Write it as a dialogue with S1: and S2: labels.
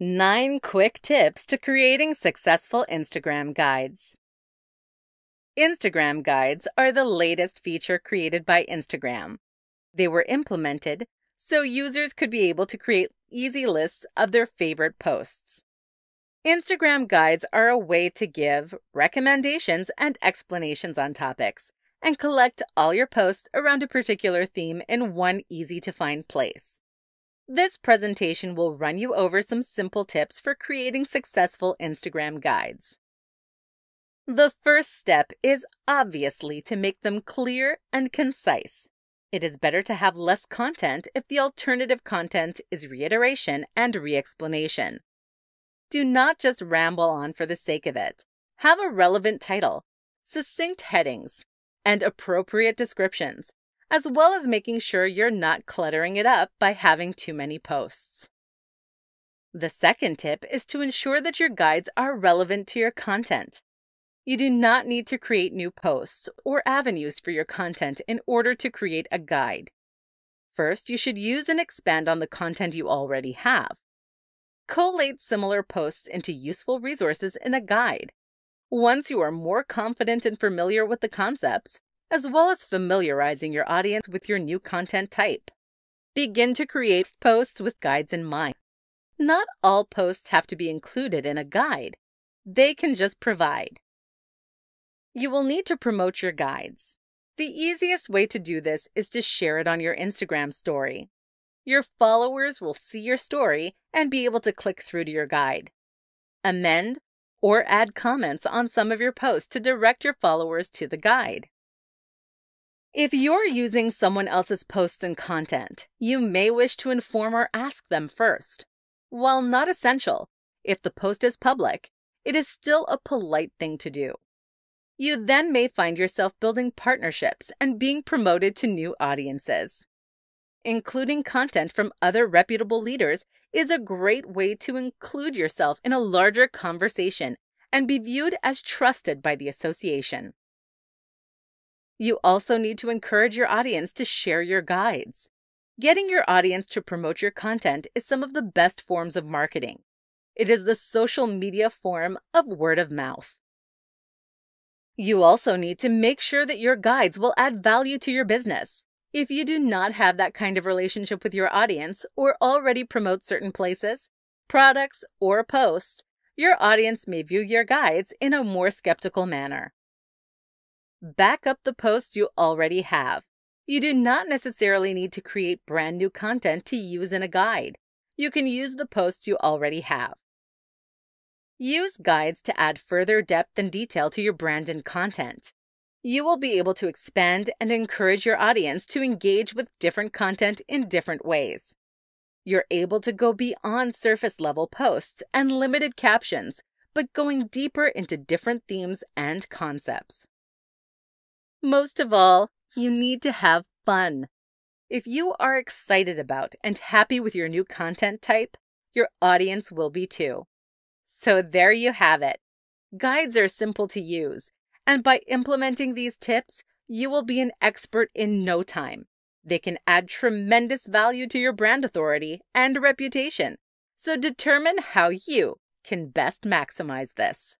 S1: Nine quick tips to creating successful Instagram guides. Instagram guides are the latest feature created by Instagram. They were implemented so users could be able to create easy lists of their favorite posts. Instagram guides are a way to give recommendations and explanations on topics and collect all your posts around a particular theme in one easy to find place. This presentation will run you over some simple tips for creating successful Instagram guides. The first step is obviously to make them clear and concise. It is better to have less content if the alternative content is reiteration and re explanation. Do not just ramble on for the sake of it. Have a relevant title, succinct headings, and appropriate descriptions as well as making sure you're not cluttering it up by having too many posts. The second tip is to ensure that your guides are relevant to your content. You do not need to create new posts or avenues for your content in order to create a guide. First, you should use and expand on the content you already have. Collate similar posts into useful resources in a guide. Once you are more confident and familiar with the concepts, as well as familiarizing your audience with your new content type. Begin to create posts with guides in mind. Not all posts have to be included in a guide. They can just provide. You will need to promote your guides. The easiest way to do this is to share it on your Instagram story. Your followers will see your story and be able to click through to your guide. Amend or add comments on some of your posts to direct your followers to the guide. If you're using someone else's posts and content, you may wish to inform or ask them first. While not essential, if the post is public, it is still a polite thing to do. You then may find yourself building partnerships and being promoted to new audiences. Including content from other reputable leaders is a great way to include yourself in a larger conversation and be viewed as trusted by the association. You also need to encourage your audience to share your guides. Getting your audience to promote your content is some of the best forms of marketing. It is the social media form of word of mouth. You also need to make sure that your guides will add value to your business. If you do not have that kind of relationship with your audience or already promote certain places, products, or posts, your audience may view your guides in a more skeptical manner. Back up the posts you already have. You do not necessarily need to create brand new content to use in a guide. You can use the posts you already have. Use guides to add further depth and detail to your brand and content. You will be able to expand and encourage your audience to engage with different content in different ways. You're able to go beyond surface level posts and limited captions, but going deeper into different themes and concepts. Most of all, you need to have fun. If you are excited about and happy with your new content type, your audience will be too. So there you have it. Guides are simple to use, and by implementing these tips, you will be an expert in no time. They can add tremendous value to your brand authority and reputation. So determine how you can best maximize this.